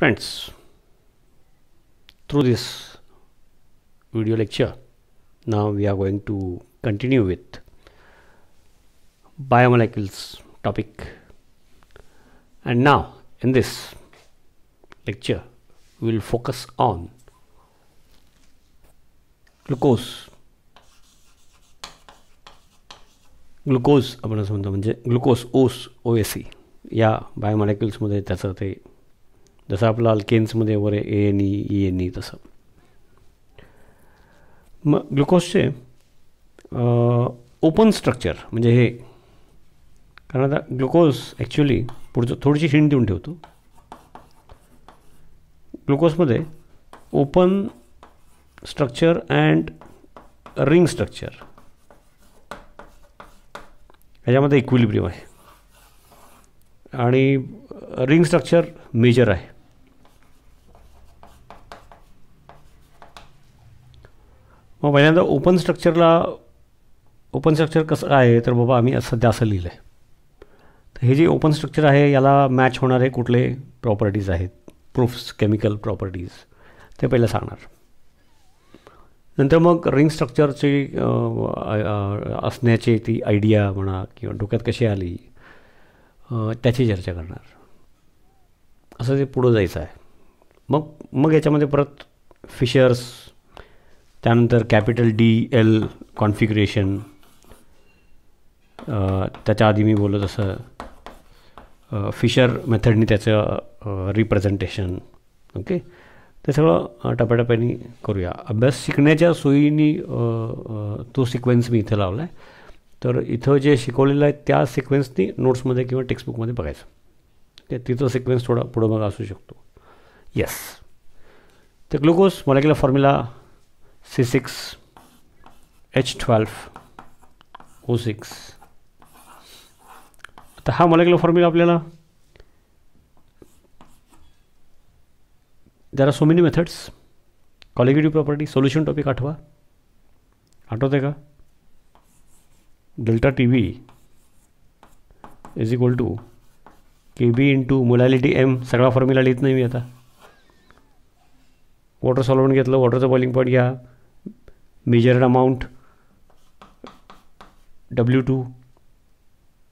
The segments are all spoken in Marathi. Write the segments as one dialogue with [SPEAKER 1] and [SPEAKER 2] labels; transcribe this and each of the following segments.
[SPEAKER 1] Friends, through this video lecture, now we are going to continue with biomolecules topic. And now in this lecture, we will focus on glucose. Glucose, आपण असं म्हणतो म्हणजे ग्लुकोज ओस या बायोमॉलेक्युल्समध्ये त्याचं ते जसं आपलं अल्केन्समध्ये वगैरे A N E E N E तसं मग ग्लुकोजचे ओपन स्ट्रक्चर म्हणजे हे कारण आता ग्लुकोज ॲक्च्युली पुढचं थोडीशी हिंट देऊन ठेवतो ग्लुकोजमध्ये open structure and ring structure ह्याच्यामध्ये इक्विलिब्रियम आहे आणि रिंग स्ट्रक्चर मेजर आहे मग पहिल्यांदा ओपन स्ट्रक्चरला ओपन स्ट्रक्चर कसं आहे तर बाबा आम्ही सध्या असं लिहिलं आहे तर हे जे ओपन स्ट्रक्चर आहे याला मॅच होणारे कुठले प्रॉपर्टीज आहेत प्रूफ्स केमिकल प्रॉपर्टीज ते पहिलं सांगणार नंतर मग रिंग स्ट्रक्चरची असण्याची ती आयडिया म्हणा किंवा डोक्यात कशी आली त्याची चर्चा करणार असं ते पुढं जायचं आहे मग मग याच्यामध्ये परत फिशर्स त्यानंतर कॅपिटल डी एल कॉन्फिगरेशन त्याच्या आधी मी बोलत असं फिशर मेथडनी त्याचं रिप्रेझेंटेशन ओके ते सगळं टप्प्याटप्प्याने करूया अभ्यास शिकण्याच्या सोयीनी तो सिक्वेन्स मी इथं लावला आहे तर इथं जे शिकवलेलं आहे त्या सिक्वेन्सनी नोट्समध्ये किंवा टेक्स्टबुकमध्ये बघायचं ते तिथं सिक्वेन्स थोडा पुढं मग असू शकतो येस तर ग्लुकोज केला फॉर्म्युला C6 H12 O6 आता हा मॉलिक्युलर फॉर्म्युला आपल्याला there are so many methods colligative property solution topic आठवा आठवते का delta T V is equal to K B into molality M सगळा फॉर्म्युला लिहित नाही मी आता वॉटर सॉलवंट घेतलं वॉटरचं बॉइलिंग पॉईंट घ्या मेजर्ड अमाऊंट डब्ल्यू टू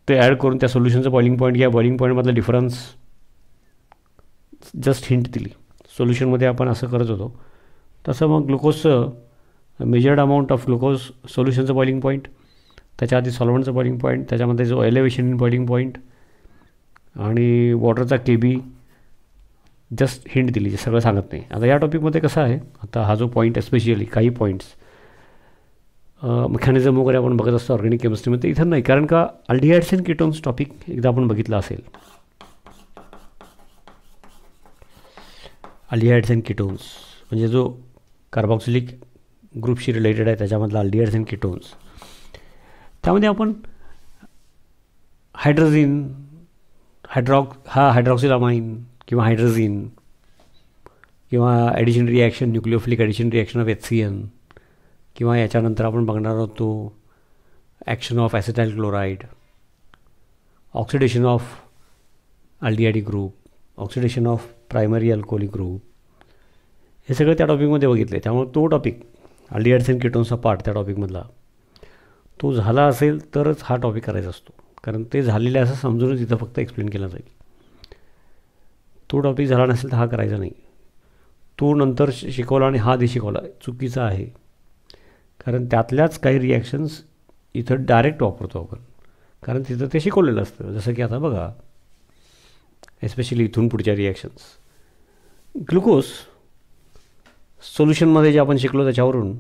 [SPEAKER 1] ते ॲड करून त्या सोल्युशनचं बॉइलिंग पॉईंट घ्या बॉइलिंग पॉईंटमधला डिफरन्स जस्ट हिंट दिली सोल्युशनमध्ये आपण असं करत होतो तसं मग ग्लुकोजचं measured amount of glucose सोल्युशनचं boiling point त्याच्या आधी सॉल्वंटचं बॉइलिंग पॉईंट त्याच्यामध्ये जो एलिव्हेशन इन बॉइलिंग पॉईंट आणि वॉटरचा के बी जस्ट हिंट दिली जे सगळं सांगत नाही आता या टॉपिकमध्ये कसं आहे आता हा जो पॉईंट स्पेशली काही पॉईंट्स मेकॅनिझम वगैरे आपण बघत असतो ऑर्गॅनिक केमिस्ट्रीमध्ये इथं नाही कारण का अल्डिहाइड्स अँड किटोन्स टॉपिक एकदा आपण बघितला असेल अल्डिहाइड्स अँड किटोन्स म्हणजे जो कार्बॉक्सिलिक ग्रुपशी रिलेटेड आहे त्याच्यामधला अल्डिहाइड्स अँड किटोन्स त्यामध्ये आपण हायड्रोजिन हायड्रॉक हा हायड्रॉक्सिलामाइन किंवा हायड्रोझिन किंवा addition reaction nucleophilic addition reaction of H किंवा याच्यानंतर आपण बघणार आहोत तो action of acetyl chloride oxidation of aldehyde group oxidation of primary alcoholic group हे सगळं त्या टॉपिकमध्ये बघितले त्यामुळे तो टॉपिक आलडीआयड्स अँड किटोनचा पार्ट त्या टॉपिकमधला तो झाला असेल तरच हा टॉपिक करायचा असतो कारण ते झालेलं असं समजूनच तिथं फक्त एक्सप्लेन केलं जाईल तो टॉपिक झाला नसेल तर हा करायचा नाही तो नंतर शिकवला आणि हा आधी शिकवला चुकीचा आहे कारण त्यातल्याच काही रिॲक्शन्स इथं डायरेक्ट वापरतो आपण कारण तिथं ते शिकवलेलं असतं जसं की आता बघा एस्पेशली इथून पुढच्या रिॲक्शन्स ग्लुकोज सोल्युशनमध्ये जे आपण शिकलो त्याच्यावरून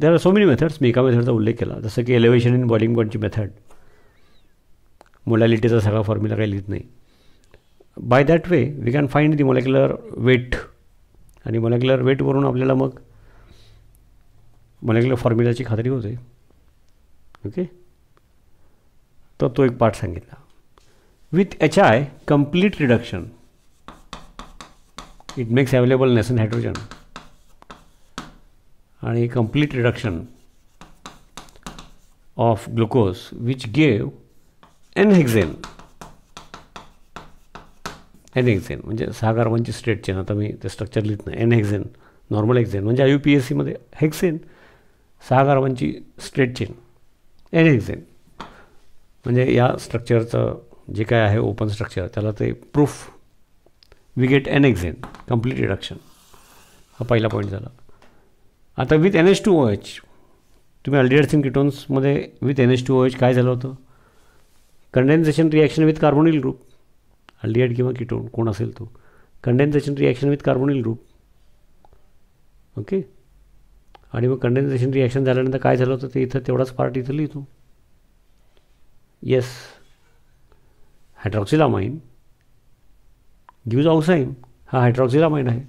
[SPEAKER 1] there are so many methods मी एका मेथडचा उल्लेख केला जसं की एलिव्हेशन इन बॉलिंग पॉईंटची मेथड मोडॅलिटीचा सगळा फॉर्म्युला काही लिहित नाही by that way we can find the molecular weight आणि मोलेक्युलर वेटवरून आपल्याला मग मोलेक्युलर फॉर्म्युलाची खात्री होते ओके तर तो एक पार्ट सांगितला with H I complete reduction it makes available nascent hydrogen आणि complete reduction of glucose which gave n hexane n hexane म्हणजे सहा कार्बनची स्ट्रेट चेन आता मी ते स्ट्रक्चर लिहित नाही एनएक्झेन नॉर्मल एक्झेन म्हणजे आय यू पी एस सीमध्ये हेक्सेन सहा कार्बनची स्ट्रेट चेन एनएक्झेन म्हणजे या स्ट्रक्चरचं जे काय आहे ओपन स्ट्रक्चर त्याला ते proof we get n hexane complete reduction हा पहिला पॉईंट झाला आता with N H two O H तुम्ही अल्डिअर्सिन किटोन्समध्ये with N H two O H काय झालं होतं condensation reaction with carbonyl group aldehyde किंवा किटोन कोण असेल तो condensation reaction with carbonyl group okay आणि मग कंडेन्सेशन रिॲक्शन झाल्यानंतर काय झालं होतं ते इथं तेवढाच पार्ट इथं लिहितो येस हायड्रॉक्सिलामाइन गिव्ज ऑक्साईन हा हायड्रॉक्सिलामाइन आहे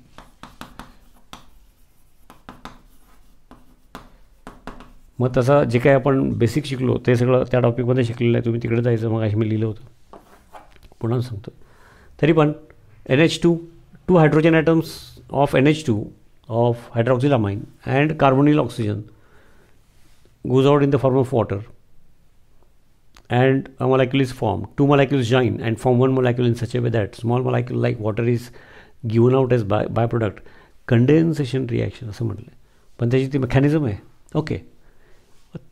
[SPEAKER 1] मग तसा जे काही आपण बेसिक शिकलो ते सगळं त्या टॉपिकमध्ये शिकलेलं आहे तुम्ही तिकडे जायचं मग अशी मी लिहिलं होतं पुन्हा सांगतो तरी पण N H two two hydrogen atoms of N H two of hydroxylamine and carbonyl oxygen goes out in the form of water a a is form two Two join and form one one in such a way that small small like water is given out as by by product condensation reaction असं म्हटलं पण त्याची ती मेकॅनिझम आहे ओके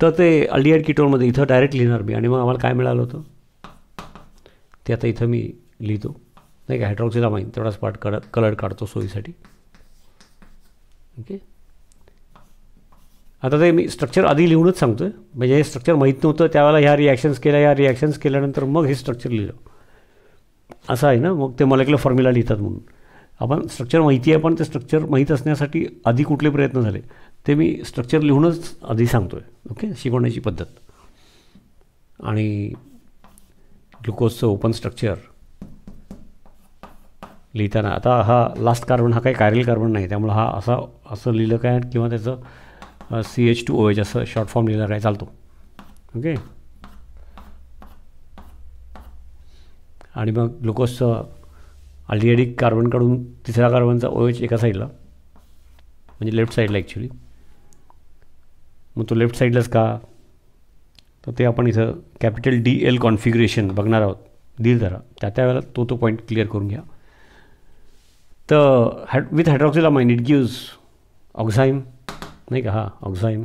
[SPEAKER 1] तर ते अल्डिहाइड किटोरमध्ये इथं डायरेक्ट लिहिणार मी आणि मग आम्हाला काय मिळालं होतं ते आता इथं मी लिहितो नाही का माहीत तेवढाच पार्ट कड कलर काढतो सोयीसाठी ओके आता ते मी स्ट्रक्चर आधी लिहूनच सांगतो आहे म्हणजे हे स्ट्रक्चर माहीत नव्हतं त्यावेळेला ह्या रिॲक्शन्स केल्या ह्या रिॲक्शन्स केल्यानंतर मग हे स्ट्रक्चर लिहिलं असं आहे ना मग ते एकलं फॉर्म्युला लिहितात म्हणून आपण स्ट्रक्चर माहिती आहे पण ते स्ट्रक्चर माहीत असण्यासाठी आधी कुठले प्रयत्न झाले ते मी स्ट्रक्चर लिहूनच आधी सांगतो आहे ओके शिकवण्याची पद्धत आणि ग्लुकोजचं ओपन स्ट्रक्चर लिहिताना आता हा लास्ट कार्बन हा काही कार्यल कार्बन नाही त्यामुळे हा असा असं लिहिलं काय किंवा त्याचं C H two O H असं शॉर्ट फॉर्म लिहिलं काय चालतो ओके आणि मग ग्लुकोजचं अल्डिएडिक कार्बनकडून तिसऱ्या कार्बनचा ओ एच एका साईडला म्हणजे लेफ्ट साईडला ॲक्च्युली मग तो लेफ्ट साईडलाच का तर ते आपण इथं कॅपिटल डी एल कॉन्फिगरेशन बघणार आहोत दिल जरा त्या त्यावेळेला तो तो पॉईंट क्लिअर करून घ्या तर had with hydroxylamine it gives oxime नाही का हां ऑक्झाईम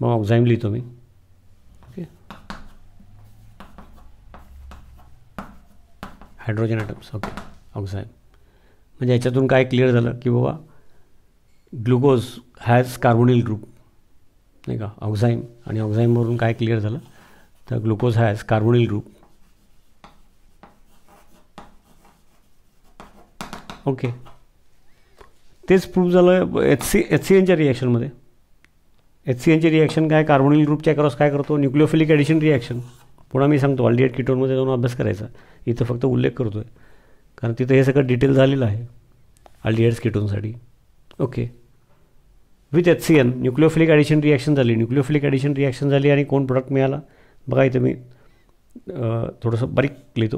[SPEAKER 1] मग ऑक्झाईम लिहितो मी okay hydrogen atoms okay oxime म्हणजे याच्यातून काय क्लिअर झालं की बाबा ग्लुकोज हॅज कार्बोनिल ग्रुप नाही का ऑक्झाईम आणि ऑक्झाईमवरून काय क्लिअर झालं तर glucose has carbonyl group okay तेच प्रूफ झालं एच सी एच सी एनच्या रिॲक्शनमध्ये एच सी एनचे रिॲक्शन काय कार्बोनिल ग्रुपच्या क्रॉस काय करतो न्यूक्लिओफिलिक ॲडिशन रिॲक्शन पुन्हा मी सांगतो ऑलडीएट किटोनमध्ये जाऊन अभ्यास करायचा इथं फक्त उल्लेख करतो आहे कारण तिथं हे सगळं डिटेल झालेलं आहे आल्डिएट्स किटोनसाठी okay with H C N nucleophilic addition reaction झाली न्यूक्लिओफिलिक ॲडिशन रिॲक्शन झाली आणि कोण प्रोडक्ट मिळाला बघा इथं मी थोडंसं बारीक लिहितो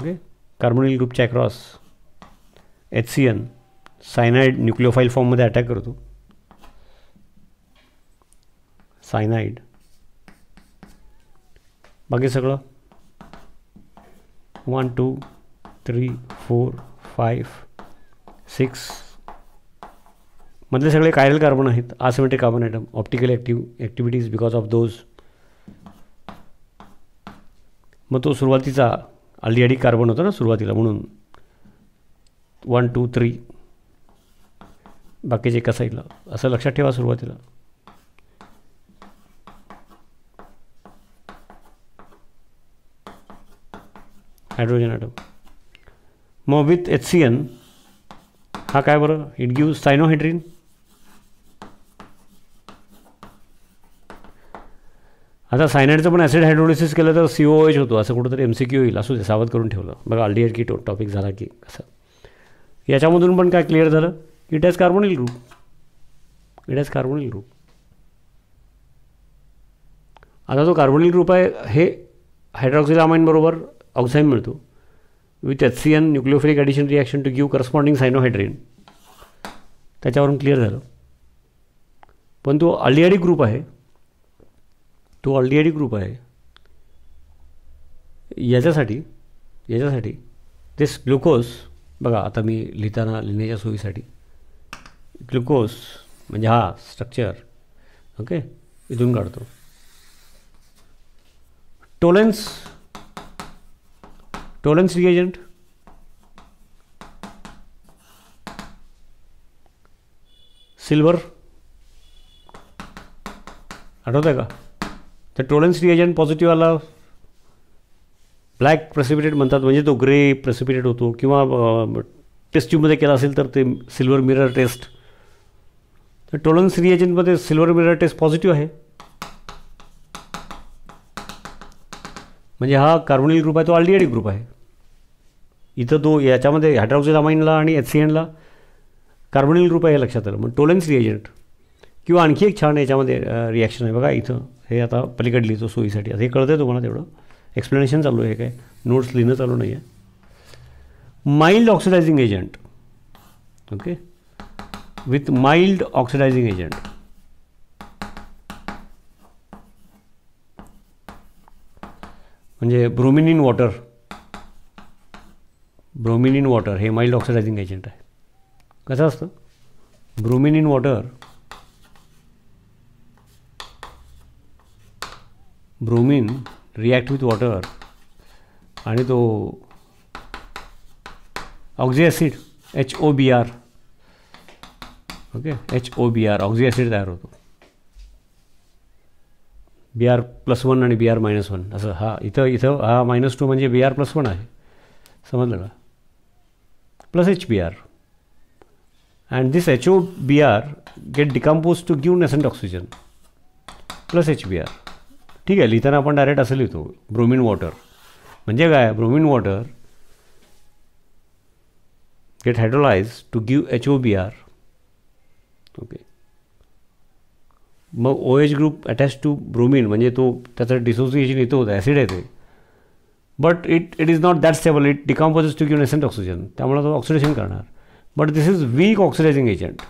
[SPEAKER 1] ओके कार्बोनिल ग्रुपच्या across H C N cyanide nucleophile फॉर्ममध्ये अटॅक करतो सायनाईड बाकी सगळं one two three four five six मधले सगळे कायरल कार्बन आहेत asymmetric carbon item optical active activities because of those मग तो सुरुवातीचा अल्डिहायडिक कार्बन होता ना सुरुवातीला म्हणून वन टू थ्री बाकीचे कसं आहे असं लक्षात ठेवा सुरुवातीला हायड्रोजन ॲटम मग विथ एच सी एन हा काय बरं इट गिव्ह सायनोहायड्रीन आता सायनाइडचं पण ॲसिड हायड्रोलिसिस केलं तर सी ओ एच होतो असं कुठंतरी एम सी क्यू येईल असू दे सावध करून ठेवलं बघा आलडी की टो टॉपिक झाला की कसं याच्यामधून पण काय क्लिअर झालं it has carbonyl group it has carbonyl group आता जो कार्बोनिल ग्रुप आहे हे बरोबर ऑक्साईन मिळतो with H C N nucleophilic addition reaction to give corresponding cyanohydrin त्याच्यावरून क्लिअर झालं पण तो अलियाडी ग्रुप आहे तो ऑलरेडी ग्रुप आहे याच्यासाठी याच्यासाठी दिस ग्लुकोज बघा आता मी लिहिताना लिहिण्याच्या सोयीसाठी ग्लुकोज म्हणजे हा स्ट्रक्चर ओके इथून काढतो टोलेन्स टोलेन्स रिएजंट सिल्वर आठवतं का तर टोलन्स रिएजंट पॉझिटिव्ह आला ब्लॅक प्रेसिपिटेड म्हणतात म्हणजे तो ग्रे प्रेसिपिटेड होतो किंवा टेस्ट ट्यूबमध्ये केला असेल तर ते सिल्वर मिरर टेस्ट तर टोलन्स रिएजंटमध्ये सिल्वर मिरर टेस्ट पॉझिटिव्ह आहे म्हणजे हा कार्बोनिल ग्रुप आहे तो आलडीएडी ग्रुप आहे इथं तो याच्यामध्ये हायड्राउझिल अमाईनला आणि एच सी एनला कार्बोनिल ग्रुप आहे हे लक्षात आलं मग टोलन्स रिएजंट किंवा आणखी एक छान याच्यामध्ये रिॲक्शन आहे बघा इथं हे आता पलीकडे लिहितो सोयीसाठी आता हे कळतं तुम्हाला तेवढं एक्सप्लेनेशन चालू आहे काय नोट्स लिहिणं चालू नाही आहे mild oxidising agent okay with mild oxidising agent म्हणजे bromine in water bromine in water हे माइल्ड ऑक्सिडायझिंग एजंट आहे कसं असतं bromine in water bromine react with water आणि तो oxy acid H O B R okay H O B R oxy acid तयार होतो बी आर प्लस वन आणि बी आर मायनस वन असं हा इथं इथं हा मायनस टू म्हणजे बी आर प्लस वन आहे समजलं का plus H B R and this H O B R get decompose to give nascent oxygen plus H B R ठीक आहे लिहिताना आपण डायरेक्ट असं लिहितो ब्रोमिन वॉटर म्हणजे काय bromine water get hydrolyse to give H O B R okay मग O H group attach to bromine म्हणजे तो त्याचं डिसोसिएशन येतो होतं ॲसिड आहे ते but it it is not that stable it decomposes to give nascent oxygen त्यामुळे तो ऑक्सिडेशन करणार but this is weak oxidising agent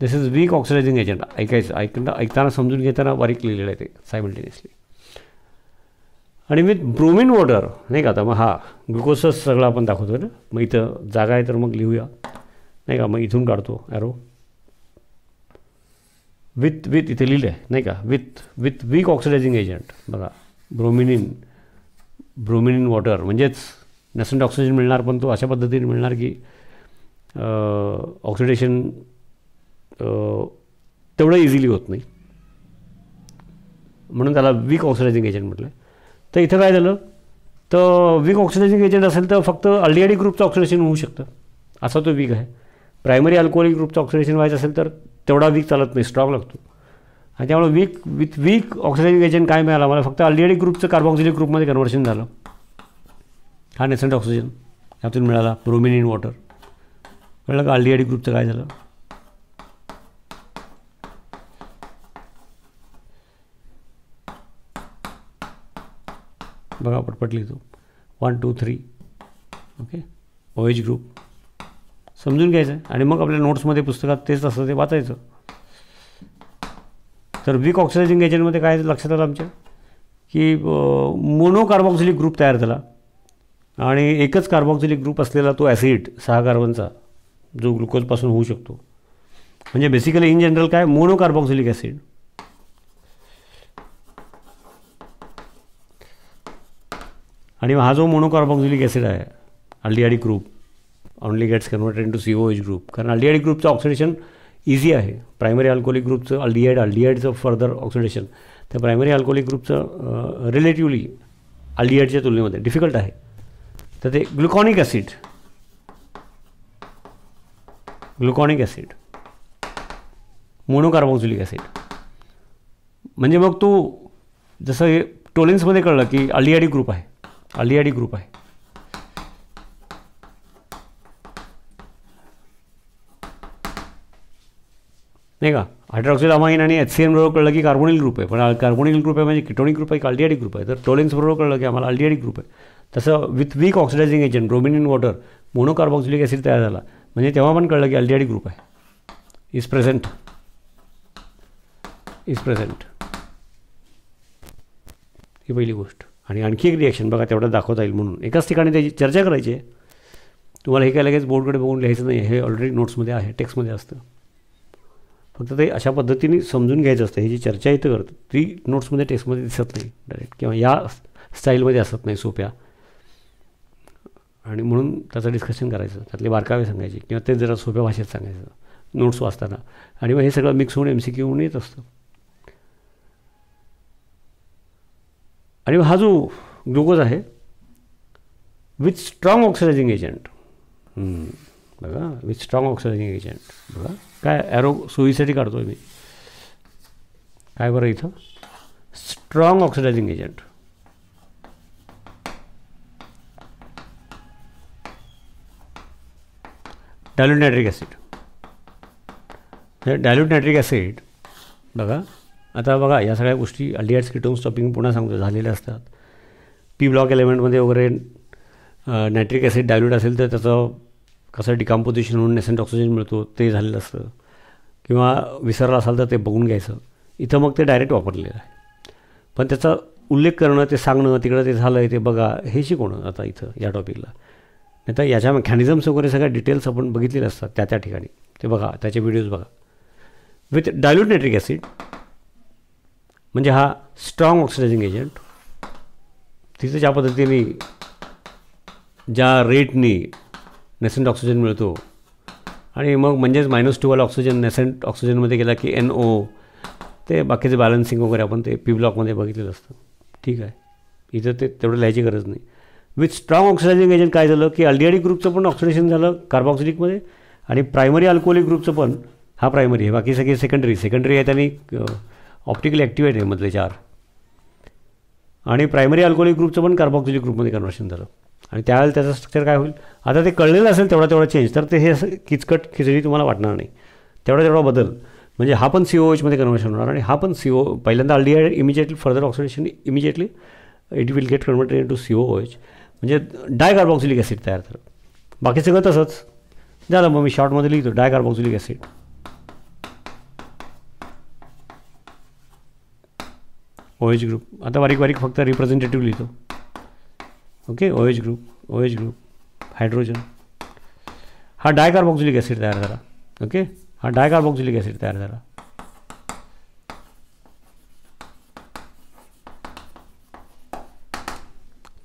[SPEAKER 1] this is weak oxidising agent ऐकायचं ऐकता ऐकताना समजून घेताना बारीक लिहिलेलं आहे ते सायमल्टेनियसली आणि विथ ब्रोमिन वॉटर नाही का आता मग हा ग्लुकोसच सगळं आपण दाखवतो ना मग इथं जागा आहे तर मग लिहूया नाही का मग इथून काढतो ॲरो विथ विथ इथे लिहिलं आहे नाही का with with weak oxidising agent बघा ब्रोमिनिन ब्रोमिनिन वॉटर म्हणजेच नसंट ऑक्सिजन मिळणार पण तो अशा पद्धतीने मिळणार की ऑक्सिडेशन तेवढं इझिली होत नाही म्हणून त्याला वीक ऑक्सिडायझिंग एजंट म्हटलं तर इथं काय झालं तर वीक ऑक्सिडायझिंग एजंट असेल तर फक्त अल्डिहाडी ग्रुपचं ऑक्सिडेशन होऊ शकतं असा तो वीक आहे प्रायमरी अल्कोहोलिक ग्रुपचं ऑक्सिडेशन व्हायचं असेल तर तेवढा वीक चालत नाही स्ट्रॉंग लागतो आणि त्यामुळे weak with weak oxidising agent काय मिळाला मला फक्त अल्डिहाडिक ग्रुपचं कार्बोक्सिलिक ग्रुपमध्ये कन्वर्शन झालं हा नेसंट ऑक्सिजन यातून मिळाला प्रोमिनिन इन वॉटर कळलं का अल्डिहाडी ग्रुपचं काय झालं बघा पटपट लिहितो one two three okay O H group समजून घ्यायचं आहे आणि मग आपल्या नोट्समध्ये पुस्तकात तेच असं ते वाचायचं तर वीक ऑक्सिडायझिंग एजंटमध्ये काय लक्षात आलं आमच्या की मोनोकार्बॉक्सिलिक ग्रुप तयार झाला आणि एकच कार्बॉक्सिलिक ग्रुप असलेला तो ॲसिड सहा कार्बनचा जो ग्लुकोजपासून होऊ शकतो म्हणजे बेसिकली इन जनरल काय मोनोकार्बॉक्सिलिक ॲसिड आणि हा जो मोनोकार्बॉक्झिलिक ॲसिड आहे aldehyde group only gets converted into C O H group कारण अल्डियाडी ग्रुपचं ऑक्सिडेशन इझी आहे प्रायमरी अल्कोहोलिक ग्रुपचं अल्डियाड अल्डियाडचं फर्दर ऑक्सिडेशन तर प्रायमरी अल्कोहोलिक ग्रुपचं रिलेटिवली अल्डियाडच्या तुलनेमध्ये डिफिकल्ट आहे तर ते gluconic acid gluconic acid monocarboxylic acid म्हणजे मग तू जसं हे टोलिन्समध्ये कळलं की अल्डियाडी ग्रुप आहे अलियाडी ग्रुप आहे नाही का आम्हाला आणि एच सी एम बरोबर कळलं की कार्बोनिल ग्रुप आहे पण कार्बोनिल ग्रुप आहे म्हणजे किटोनिक ग्रुप आहे की अल्डियाडी ग्रुप आहे तर टोलेन्स बरोबर कळलं की आम्हाला अल्डियाडी ग्रुप आहे तसं with weak oxidising agent in water monocarboxylic acid तयार झाला म्हणजे तेव्हा पण कळलं की अल्डियाडी ग्रुप आहे इज प्रेझेंट इज प्रेझेंट ही पहिली गोष्ट आणि आणखी एक रिॲक्शन बघा तेवढं दाखवता येईल म्हणून एकाच ठिकाणी त्याची चर्चा करायची आहे तुम्हाला हे काय लगेच बोर्डकडे बघून लिहायचं नाही हे ऑलरेडी नोट्समध्ये आहे टेक्स्टमध्ये असतं फक्त ते अशा पद्धतीने समजून घ्यायचं असतं ही जी चर्चा इथं करतं ती नोट्समध्ये टेक्स्टमध्ये दिसत नाही डायरेक्ट किंवा या स्टाईलमध्ये असत नाही सोप्या आणि म्हणून त्याचं डिस्कशन करायचं त्यातले बारकावे सांगायचे किंवा ते जरा सोप्या भाषेत सांगायचं नोट्स वाचताना आणि मग हे सगळं मिक्स होऊन एम सी क्यू होऊन येत असतं आणि हा जो ग्लुकोज आहे विथ स्ट्रॉंग ऑक्सिडायझिंग एजंट बघा विथ स्ट्रॉंग ऑक्सिडायझिंग एजंट बघा काय ॲरो सोयीसाठी काढतो मी काय बरं इथं strong oxidising agent dilute nitric acid dilute nitric acid बघा आता बघा या सगळ्या गोष्टी अल्डिॲट्स किटोन स्टॉपिंग पुन्हा सांगतो झालेल्या असतात पी ब्लॉक एलिमेंटमध्ये वगैरे नायट्रिक ॲसिड डायल्यूट असेल तर त्याचं कसं डिकम्पोजिशन होऊन नेसेंट ऑक्सिजन मिळतो ते झालेलं असतं किंवा विसरलं असाल तर ते बघून घ्यायचं इथं मग ते डायरेक्ट वापरलेलं आहे पण त्याचा उल्लेख करणं ते सांगणं तिकडं ते झालं आहे ते बघा हे शिकवणं आता इथं या टॉपिकला नाही तर याच्या मेकॅनिझम्स वगैरे सगळ्या डिटेल्स आपण बघितलेले असतात त्या त्या ठिकाणी ते बघा त्याचे व्हिडिओज बघा विथ डायल्यूट नायट्रिक ॲसिड म्हणजे हा स्ट्रॉंग ऑक्सिडायझिंग एजंट तिथं ज्या पद्धतीने ज्या रेटनी नेसेंट ऑक्सिजन मिळतो आणि मग म्हणजेच मायनस टूवाला ऑक्सिजन नेसेंट ऑक्सिजनमध्ये गेला की एन ओ ते बाकीचे बॅलन्सिंग वगैरे आपण ते पी ब्लॉकमध्ये बघितलेलं असतं ठीक आहे इथं ते तेवढं लिहायची गरज नाही विथ स्ट्रॉंग ऑक्सिडायझिंग एजंट काय झालं की अल्डीआडी ग्रुपचं पण ऑक्सिडेशन झालं कार्बॉक्सिडिकमध्ये आणि प्रायमरी अल्कोहोलिक ग्रुपचं पण हा प्रायमरी आहे बाकी सगळे सेकंडरी सेकंडरी आहे त्यांनी ऑप्टिकली ॲक्टिवेट आहे मधले चार आणि प्रायमरी अल्कोहोलिक ग्रुपचं पण कार्बोक्सिलिक ग्रुपमध्ये कन्वर्शन झालं आणि त्यावेळेला त्याचं स्ट्रक्चर काय होईल आता ते कळलेलं असेल तेवढा तेवढा चेंज तर ते हे असं किचकट खिचडी तुम्हाला वाटणार नाही तेवढा तेवढा बदल म्हणजे हा पण सी ओ एचमध्ये कन्वर्शन होणार आणि हा पण सी ओ पहिल्यांदा I immediately further oxidation immediately it will get into C O H म्हणजे डाय कार्बॉक्सिलिक ॲसिड तयार झालं बाकी सगळं तसंच झालं मग मी शॉर्टमध्ये लिहितो di carboxylic acid O H group आता बारीक बारीक फक्त रिप्रेझेंटेटिव्ह लिहितो okay O H group O H group hydrogen हा डायकार्बॉक्झिलिक ॲसिड तयार झाला ओके हा डायकार्बॉक्झिलिक ॲसिड तयार झाला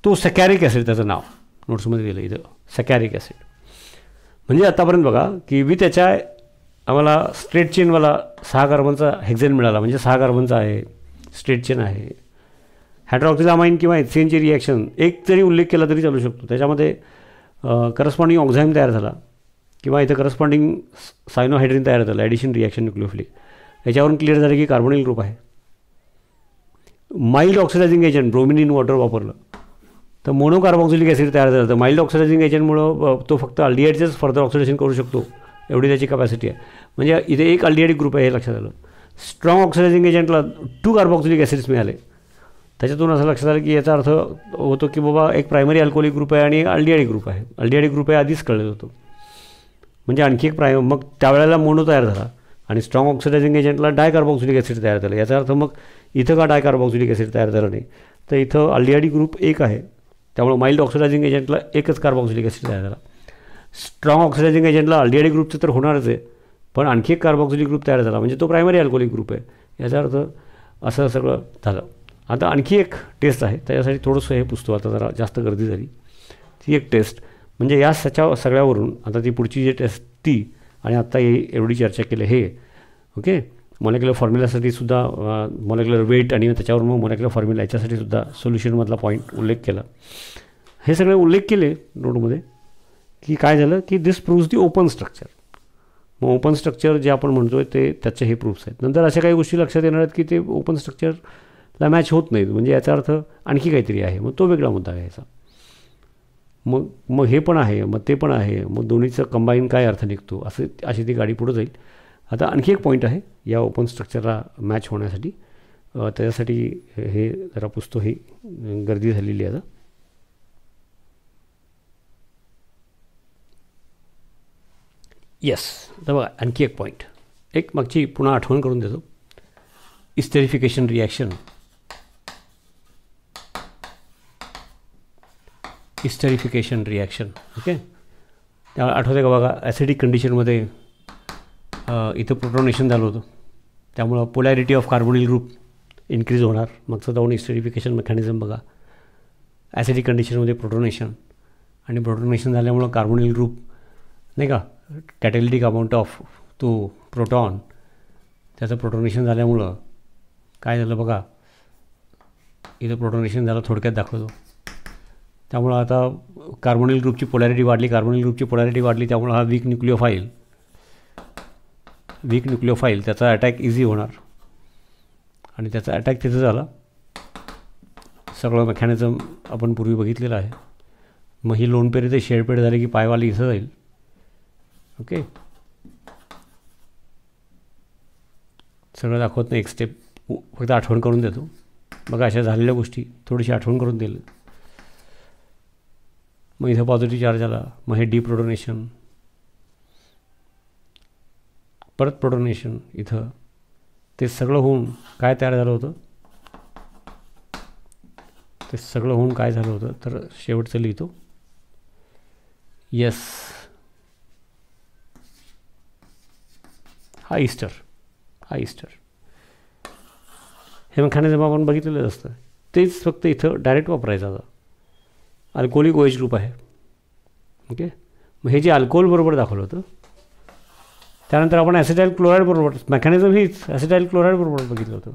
[SPEAKER 1] तो सकॅरिक ॲसिड त्याचं नाव नोट्समध्ये दिलं इथं सकॅरिक ॲसिड म्हणजे आतापर्यंत बघा की विथ त्याच्या आम्हाला स्ट्रेट चेनवाला सहा कार्बनचा हेक्झेन मिळाला म्हणजे सहा कार्बनचा आहे स्टेटचे चेन आहे हायड्रॉक्झिलामाइन किंवा एच रिॲक्शन एक जरी उल्लेख केला तरी चालू शकतो त्याच्यामध्ये करस्पॉन्डिंग ऑक्झाईम तयार झाला किंवा इथं करस्पॉन्डिंग सायनोहायड्रिन तयार झालं ॲडिशन रिॲक्शन न्यूक्लिओफिलिक याच्यावरून क्लिअर झालं की कार्बोनिल ग्रुप आहे mild oxidising agent in water वापरलं तर मोनोकार्बॉक्झिलिक ॲसिड तयार झालं तर माइल्ड ऑक्सिडायझिंग एजंटमुळं तो फक्त अल्डिहाईडचंच फर्दर ऑक्सिडेशन करू शकतो एवढी त्याची कपॅसिटी आहे म्हणजे इथे एक अल्डीएडिक ग्रुप आहे हे लक्षात आलं स्ट्रॉंग ऑक्सिडायझिंग एजंटला टू कार्बोक्सिलिक ॲसिड्स मिळाले त्याच्यातून असं लक्षात आलं की याचा अर्थ होतो की बाबा एक प्रायमरी अल्कोहोलिक ग्रुप आहे आणि अल्डियाडी ग्रुप आहे अल्डियाडी ग्रुप आहे आधीच कळलं होतो म्हणजे आणखी एक प्राय मग त्यावेळेला मोनो तयार झाला आणि स्ट्रॉंग ऑक्सिडायझिंग एजंटला डाय कार्बोक्सिलिक ॲसिड तयार झालं याचा अर्थ मग इथं का डाय कार्बोक्सिलिक ॲसिड तयार झालं नाही तर इथं अल्डियाडी ग्रुप एक आहे त्यामुळे माइल्ड ऑक्सिडायझिंग एजंटला एकच कार्बोक्सिलिक ॲसिड तयार झाला स्ट्रॉंग ऑक्सिडायझिंग एजंटला अल्डियाडी ग्रुपचं तर होणारच आहे पण आणखी एक कार्बॉक्सिलिक ग्रुप तयार झाला म्हणजे तो प्रायमरी अल्कोहोलिक ग्रुप आहे याचा अर्थ असं सगळं झालं आता आणखी एक टेस्ट आहे त्याच्यासाठी थोडंसं हे पुस्तक आता जरा जास्त गर्दी झाली ती एक टेस्ट म्हणजे या सच्या सगळ्यावरून आता ती पुढची जी टेस्ट ती आणि आत्ता हे एवढी चर्चा केली हे ओके मॉलेक्युलर फॉर्म्युलासाठी सुद्धा मॉलेक्युलर वेट आणि त्याच्यावर मग मॉलेक्युलर फॉर्म्युला याच्यासाठी सुद्धा सोल्युशनमधला पॉईंट उल्लेख केला हे सगळे उल्लेख केले नोटमध्ये की काय झालं की this proves the open structure मग ओपन स्ट्रक्चर जे आपण म्हणतो आहे ते त्याचे हे प्रूफ्स आहेत नंतर अशा काही गोष्टी लक्षात येणार आहेत की ते ओपन स्ट्रक्चरला मॅच होत नाहीत म्हणजे याचा अर्थ आणखी काहीतरी आहे मग तो वेगळा मुद्दा याचा मग मग हे पण आहे मग ते पण आहे मग दोन्हीचं कंबाईन काय अर्थ निघतो असं अशी ती गाडी पुढं जाईल आता आणखी एक पॉईंट आहे या ओपन स्ट्रक्चरला मॅच होण्यासाठी त्याच्यासाठी हे जरा पुसतो ही गर्दी झालेली आहे आता येस तर बघा आणखी एक पॉईंट एक मागची पुन्हा आठवण करून देतो esterification reaction esterification reaction okay त्यामुळे आठवते का बघा ॲसिडिक कंडिशनमध्ये इथं प्रोटोनेशन झालं होतं त्यामुळं polarity of carbonyl group increase होणार मागचं जाऊन इस्टेरिफिकेशन मेकॅनिझम बघा ॲसिडिक कंडिशनमध्ये प्रोटोनेशन आणि प्रोटोनेशन झाल्यामुळं कार्बोनिल ग्रुप नाही का catalytic amount of to proton त्याचं प्रोटोनेशन झाल्यामुळं काय झालं बघा इथं प्रोटोनेशन झालं थोडक्यात दाखवतो त्यामुळं आता कार्बोनिल ग्रुपची पोलॅरिटी वाढली कार्बोनिल ग्रुपची पोलॅरिटी वाढली त्यामुळं हा वीक फाईल वीक फाईल त्याचा अटॅक इझी होणार आणि त्याचा अटॅक तिथं झाला सगळं मेकॅनिझम आपण पूर्वी बघितलेलं आहे मग ही लोणपेरी ते शेडपेड झाली की पायवाली इथं जाईल ओके सगळं दाखवत नाही एक स्टेप फक्त आठवण करून देतो मग अशा झालेल्या गोष्टी थोडीशी आठवण करून दिलं मग इथं पॉझिटिव्ह चार्ज आला मग हे प्रोडोनेशन परत प्रोडोनेशन इथं ते सगळं होऊन काय तयार झालं होतं ते सगळं होऊन काय झालं होतं तर शेवटचं लिहितो येस हा इस्टर हा इस्टर हे मग आपण बघितलेलंच असतं तेच फक्त इथं डायरेक्ट वापरायचं आता अल्कोहोलिक ओएज ग्रुप आहे ओके मग हे जे अल्कोहोल बरोबर दाखवलं होतं त्यानंतर आपण ॲसिटाईल क्लोराईड बरोबर मेकॅनिझम हीच ॲसिटाईल क्लोराईड बरोबर बघितलं होतं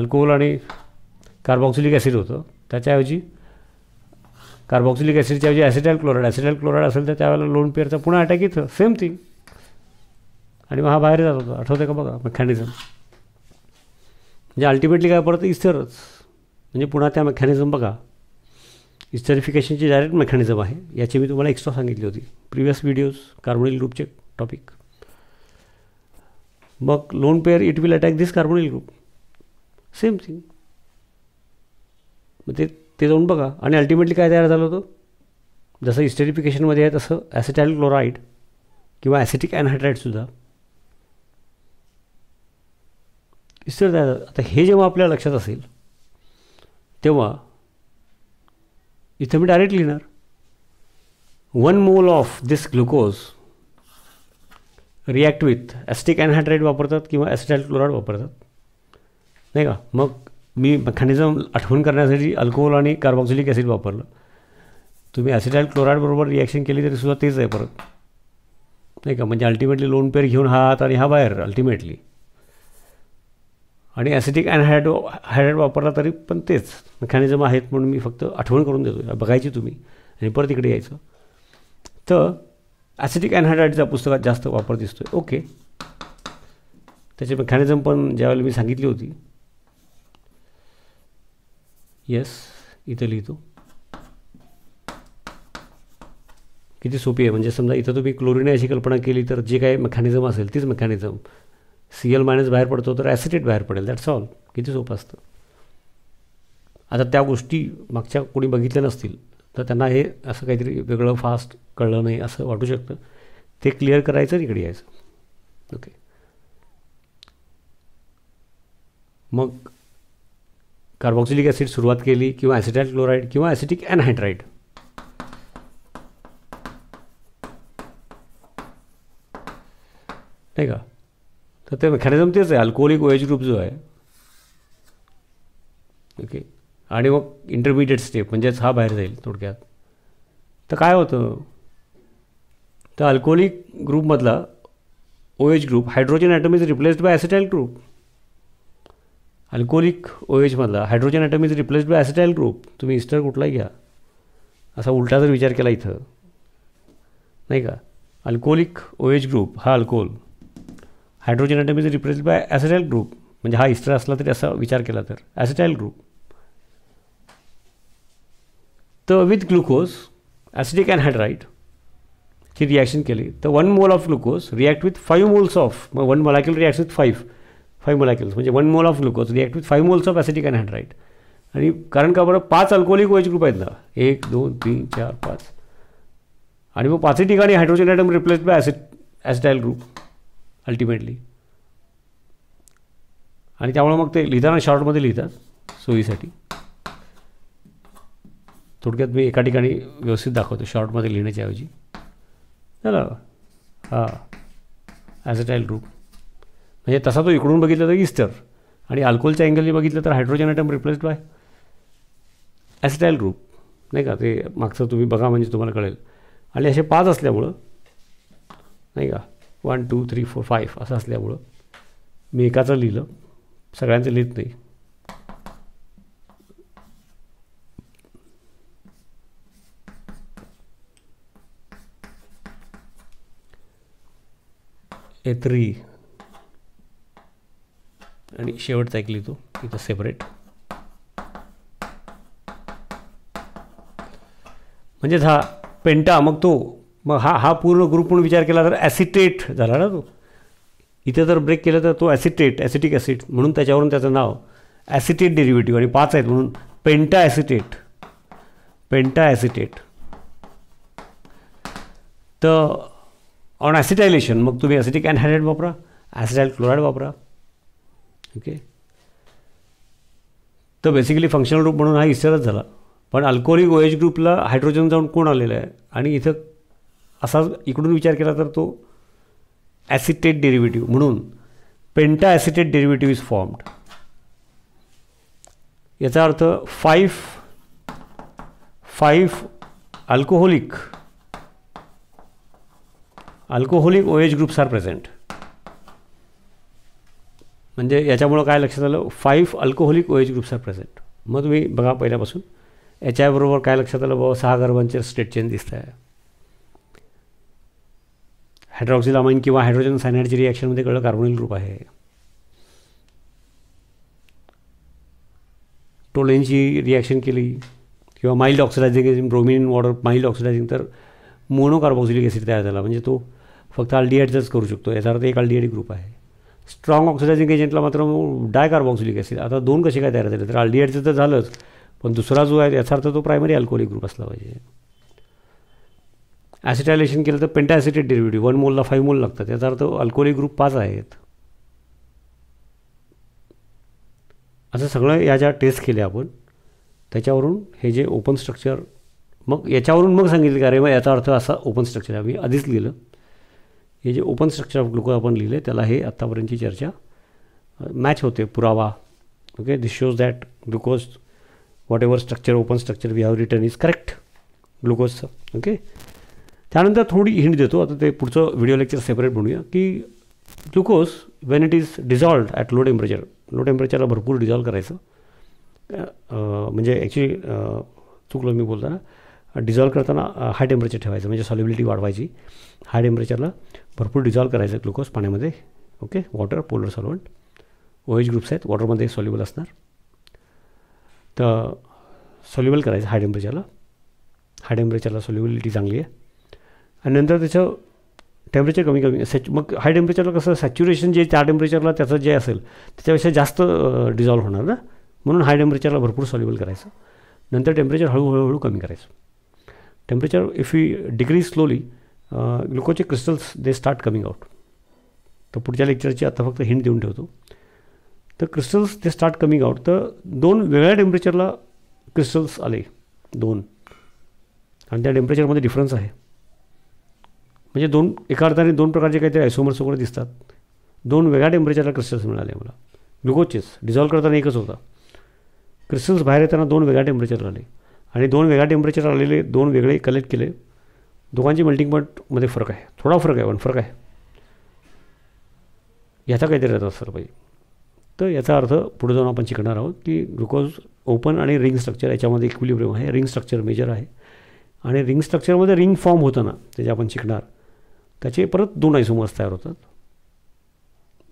[SPEAKER 1] अल्कोहोल आणि कार्बोक्सिलिक ॲसिड होतं त्याच्याऐवजी कार्बॉक्सिलिक ॲसिडच्याऐवजी ॲसिटाईल क्लोराईड ॲसिटाईल क्लोराईड असेल तर त्यावेळेला लोन पेअरचा पुन्हा अटॅक येतं सेम थिंग आणि मग हा बाहेर जात होता आठवते का बघा मेकॅनिझम म्हणजे अल्टिमेटली काय पडतं इस्तरच म्हणजे पुन्हा त्या मेकॅनिझम बघा इस्टरिफिकेशनची डायरेक्ट मेकॅनिझम आहे याची मी तुम्हाला एक्स्ट्रा सांगितली होती प्रिव्हियस व्हिडिओज कार्बोनिल ग्रुपचे टॉपिक मग lone pair it will attack this carbonyl group same thing मग ते ते जाऊन बघा आणि अल्टिमेटली काय तयार झालं होतं जसं इस्टेरिफिकेशनमध्ये आहे तसं ॲसिटॅल क्लोराईड किंवा ॲसिटिक अनहायड्राईडसुद्धा विसरता येतात आता हे जेव्हा आपल्या लक्षात असेल तेव्हा इथं मी डायरेक्ट लिहिणार one mole of this glucose react with acetic anhydride वापरतात किंवा ॲसिटाइल क्लोराईड वापरतात नाही का मग मी मेकॅनिझम आठवण करण्यासाठी अल्कोहोल आणि कार्बॉक्झिलिक ॲसिड वापरलं तुम्ही ॲसिटाइल क्लोराईडबरोबर रिॲक्शन केली तरी सुद्धा तेच आहे परत नाही का म्हणजे अल्टिमेटली लोन पेअर घेऊन हा आत आणि हा बाहेर अल्टिमेटली आणि ॲसिटिक अँड हायड्रेट वापरला तरी पण तेच मेकॅनिझम आहेत म्हणून मी फक्त आठवण करून देतो बघायची तुम्ही आणि परत इकडे यायचं तर ॲसिटिक अनहायड्राईटचा पुस्तकात जास्त वापर दिसतो आहे ओके त्याचे मेकॅनिझम पण ज्यावेळेला मी सांगितली होती येस इथं लिहितो किती सोपी आहे म्हणजे समजा इथं तुम्ही क्लोरिन अशी कल्पना केली तर जे काही मेकॅनिझम असेल तीच मेकॅनिझम सी एल मायनस बाहेर पडतो तर ॲसिटेट बाहेर पडेल दॅट्स ऑल किती सोपं असतं आता त्या गोष्टी मागच्या कोणी बघितल्या नसतील तर त्यांना हे असं काहीतरी वेगळं फास्ट कळलं नाही असं वाटू शकतं ते क्लिअर करायचं इकडे यायचं ओके मग कार्बोक्सिलिक ॲसिड सुरुवात केली किंवा ॲसिटाइल क्लोराईड किंवा ॲसिटिक अँड नाही का तर ते मेकॅनिझम तेच आहे अल्कोहोलिक ओएच ग्रुप जो आहे ओके आणि मग इंटरमिडिएट स्टेप म्हणजेच हा बाहेर जाईल थोडक्यात तर काय होतं तर अल्कोहोलिक ग्रुपमधला O H group hydrogen atom is replaced by acetyl group alcoholic O एचमधला hydrogen atom is replaced by acetyl group तुम्ही इस्टर कुठलाही घ्या असा उलटा जर विचार केला इथं नाही का अल्कोहोलिक ओ एच ग्रुप हा alcohol hydrogen atom is represent by acetyl group म्हणजे हा इस्टर असला तरी असा विचार केला तर ॲसिटाईल ग्रुप तर विथ ग्लुकोज ॲसिडिक अँड ची रिॲक्शन केली तर one mole of glucose react with five moles of मग one molecule react with five five molecules म्हणजे one mole of glucose react with five moles of acidic and hydride आणि कारण का बरं पाच अल्कोहोलिक ओएच ग्रुप आहेत ना एक दोन तीन चार पाच आणि मग पाचही ठिकाणी hydrogen atom replace by acid acetyl group ultimately आणि त्यामुळे मग ते लिहिताना शॉर्टमध्ये लिहितात सोयीसाठी थोडक्यात मी एका ठिकाणी व्यवस्थित दाखवतो शॉर्टमध्ये लिहिण्याच्याऐवजी चला हां ॲज अ टाईल ग्रुप म्हणजे तसा तो इकडून बघितला तर इस्टर आणि अल्कोलच्या अँगलने बघितलं तर hydrogen item replaced by acetyl group नाही का ते मागचं तुम्ही बघा म्हणजे तुम्हाला कळेल आणि असे पाच असल्यामुळं नाही का one two three four five असं असल्यामुळं मी एकाचं लिहिलं सगळ्यांचं लिहित नाही ए थ्री आणि शेवटचा एक लिहितो इथं सेपरेट म्हणजेच हा पेंटा मग तो मग हा हा पूर्ण ग्रुप म्हणून विचार केला तर ॲसिटेट झाला ना तो इथे जर ब्रेक केलं तर तो ॲसिटेट ॲसिटिक ॲसिड म्हणून त्याच्यावरून त्याचं नाव ॲसिटेट डेरिव्हेटिव्ह आणि पाच आहेत म्हणून पेंटा ॲसिटेट पेंटा ॲसिटेट तर ऑन ॲसिटायलेशन मग तुम्ही ॲसिटिक अँड वापरा ॲसिटाईल क्लोराईड वापरा ओके तर बेसिकली फंक्शनल ग्रुप म्हणून हा इस्टरच झाला पण अल्कोहोलिक ओएज ग्रुपला हायड्रोजन जाऊन कोण आलेलं आहे आणि इथं असा इकडून विचार केला तर तो ॲसिटेट डेरिव्हेटिव्ह म्हणून पेंटा ॲसिटेट डेरिव्हेटिव्ह इज फॉर्म्ड याचा अर्थ five five alcoholic alcoholic OHs groups are present म्हणजे याच्यामुळं काय लक्षात आलं five alcoholic OHs groups are present मग तुम्ही बघा पहिल्यापासून याच्याबरोबर काय लक्षात आलं बाबा सहा गर्भांचे स्टेट चेंज दिसत आहे हायड्रॉक्सिलामाईन किंवा हायड्रोजन सायनाईडची रिॲक्शनमध्ये कळलं कार्बोनिल ग्रुप आहे टोलेनची रिॲक्शन केली किंवा mild oxidising bromine water mild oxidising तर मोनोकार्बोक्सिलिक ॲसिड तयार झाला म्हणजे तो फक्त अल्डिहाइडचाच करू शकतो याचा अर्थ एक अल्डिहाइड ग्रुप आहे स्ट्रॉंग ऑक्सिडायझिंग एजंटला मात्र डायकार्बॉक्सिलिक ॲसिड आता दोन कसे काय तयार झाले तर अल्डिहाइडचं तर झालंच पण दुसरा जो आहे याचा अर्थ तो प्रायमरी अल्कोहोलिक ग्रुप असला पाहिजे ॲसिटायलेशन केलं तर पेंटॅसिटेड डेरिव्हेटिव्ह वन मोलला फाईव्ह मोल लागतात याचा अर्थ अल्कोहोलिक ग्रुप पाच आहेत असं सगळं या ज्या टेस्ट केल्या आपण त्याच्यावरून हे जे ओपन स्ट्रक्चर मग याच्यावरून मग सांगितलं का अरे मग याचा अर्थ असा ओपन स्ट्रक्चर आहे मी आधीच लिहिलं हे जे ओपन स्ट्रक्चर ऑफ ग्लुकोज आपण लिहिले त्याला हे आत्तापर्यंतची चर्चा मॅच होते पुरावा okay this shows that glucose whatever structure open structure we have return is correct ग्लुकोजचं ओके त्यानंतर थोडी हिंट देतो आता ते पुढचं व्हिडिओ लेक्चर सेपरेट बनूया की glucose when it is dissolved at low temperature low टेम्परेचरला भरपूर डिझॉल्व करायचं म्हणजे ॲक्च्युली चुकलं मी बोलताना डिझॉल्व करताना हाय टेम्परेचर ठेवायचं म्हणजे सॉलिबिलिटी वाढवायची हाय टेम्परेचरला भरपूर डिझॉल्व करायचं ग्लुकोज पाण्यामध्ये okay water polar solvent O H groups आहेत वॉटरमध्ये सॉल्युबल असणार तर सॉल्युबल करायचं हाय टेम्परेचरला हाय टेम्परेचरला सॉल्युबिलिटी चांगली आहे आणि नंतर त्याचं टेम्परेचर कमी कमी सॅच मग हाय टेम्परेचरला कसं सॅच्युरेशन जे त्या टेम्परेचरला त्याचं जे असेल त्याच्यापेक्षा जास्त डिझॉल्व होणार ना म्हणून हाय टेम्परेचरला भरपूर सॉल्युबल करायचं नंतर टेम्परेचर हळूहळूहळू कमी करायचं temperature if you degree slowly ग्लुकोचे crystals they start coming out तर पुढच्या लेक्चरची आता फक्त हिंट देऊन ठेवतो तर crystals they start coming out तर दोन वेगळ्या टेम्परेचरला क्रिस्टल्स आले दोन आणि त्या टेम्परेचरमध्ये डिफरन्स आहे म्हणजे दोन एका अर्थाने दोन प्रकारचे काहीतरी आयसोमर्स वगैरे दिसतात दोन वेगळ्या टेम्परेचरला क्रिस्टल्स मिळाले मला ग्लुकोजचेच डिझॉल्व्ह करताना एकच होता क्रिस्टल्स बाहेर येताना दोन वेगळ्या टेम्परेचर आले आणि दोन वेगळ्या टेम्परेचर आलेले दोन वेगळे कलेक्ट केले दोघांची मेल्टिंग पॉईंटमध्ये फरक आहे थोडा फरक आहे पण फरक आहे याचा काहीतरी अर्थ सर पाहिजे तर याचा अर्थ पुढे जाऊन आपण शिकणार आहोत की ग्लुकोज ओपन आणि रिंग स्ट्रक्चर याच्यामध्ये इक्विलिब्रियम आहे रिंग स्ट्रक्चर मेजर आहे आणि रिंग स्ट्रक्चरमध्ये रिंग फॉर्म होताना त्याच्या आपण शिकणार त्याचे परत दोन आयसोमर्स तयार होतात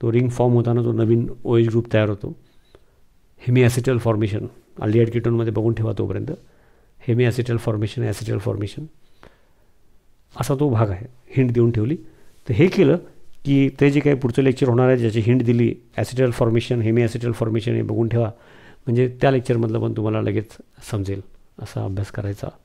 [SPEAKER 1] तो रिंग फॉर्म होताना तो नवीन ओ एज ग्रुप तयार होतो ॲसिटल फॉर्मेशन आलियाड किटोनमध्ये बघून ठेवा तोपर्यंत ॲसिटल फॉर्मेशन ॲसिटल फॉर्मेशन असा तो भाग आहे हिंट देऊन ठेवली तर हे केलं की ते जे काही पुढचं लेक्चर होणार आहे ज्याची हिंट दिली ॲसिटल फॉर्मेशन ॲसिटल फॉर्मेशन हे बघून ठेवा म्हणजे त्या लेक्चरमधलं पण तुम्हाला लगेच समजेल असा अभ्यास करायचा